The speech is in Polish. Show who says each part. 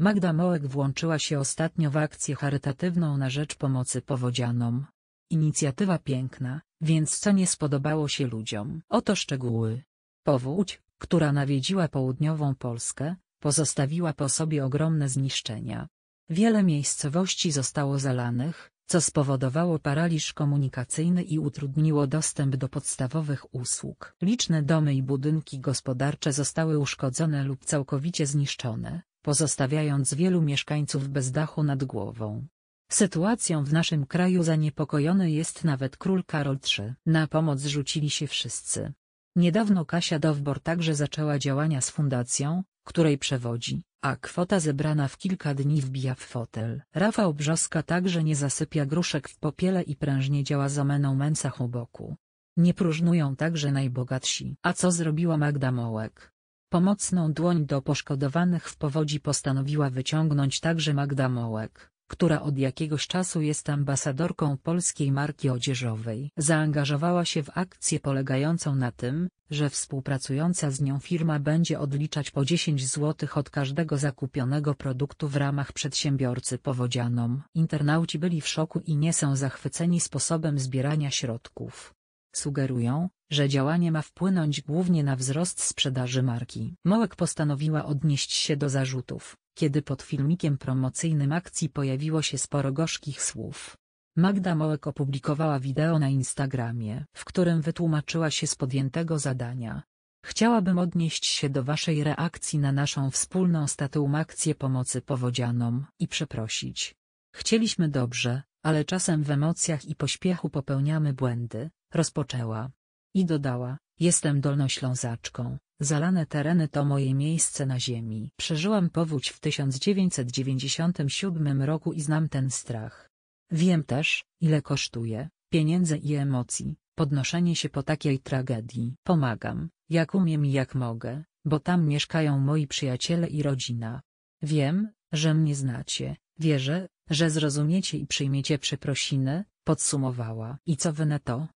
Speaker 1: Magda Mołek włączyła się ostatnio w akcję charytatywną na rzecz pomocy powodzianom. Inicjatywa piękna, więc co nie spodobało się ludziom? Oto szczegóły. Powódź, która nawiedziła południową Polskę, pozostawiła po sobie ogromne zniszczenia. Wiele miejscowości zostało zalanych, co spowodowało paraliż komunikacyjny i utrudniło dostęp do podstawowych usług. Liczne domy i budynki gospodarcze zostały uszkodzone lub całkowicie zniszczone pozostawiając wielu mieszkańców bez dachu nad głową. Sytuacją w naszym kraju zaniepokojony jest nawet król Karol III. Na pomoc rzucili się wszyscy. Niedawno Kasia Dowbor także zaczęła działania z fundacją, której przewodzi, a kwota zebrana w kilka dni wbija w fotel. Rafał Brzoska także nie zasypia gruszek w popiele i prężnie działa z omeną męcach u boku. Nie próżnują także najbogatsi. A co zrobiła Magda Mołek? Pomocną dłoń do poszkodowanych w powodzi postanowiła wyciągnąć także Magda Mołek, która od jakiegoś czasu jest ambasadorką polskiej marki odzieżowej. Zaangażowała się w akcję polegającą na tym, że współpracująca z nią firma będzie odliczać po 10 zł od każdego zakupionego produktu w ramach przedsiębiorcy powodzianom. Internauci byli w szoku i nie są zachwyceni sposobem zbierania środków. Sugerują, że działanie ma wpłynąć głównie na wzrost sprzedaży marki. Mołek postanowiła odnieść się do zarzutów, kiedy pod filmikiem promocyjnym akcji pojawiło się sporo gorzkich słów. Magda Mołek opublikowała wideo na Instagramie, w którym wytłumaczyła się z podjętego zadania. Chciałabym odnieść się do Waszej reakcji na naszą wspólną statuum akcję pomocy powodzianom i przeprosić. Chcieliśmy dobrze, ale czasem w emocjach i pośpiechu popełniamy błędy, rozpoczęła. I dodała, jestem dolnoślązaczką, zalane tereny to moje miejsce na ziemi. Przeżyłam powódź w 1997 roku i znam ten strach. Wiem też, ile kosztuje, pieniędzy i emocji, podnoszenie się po takiej tragedii. Pomagam, jak umiem i jak mogę, bo tam mieszkają moi przyjaciele i rodzina. Wiem, że mnie znacie, wierzę, że zrozumiecie i przyjmiecie przeprosiny, podsumowała. I co wy na to?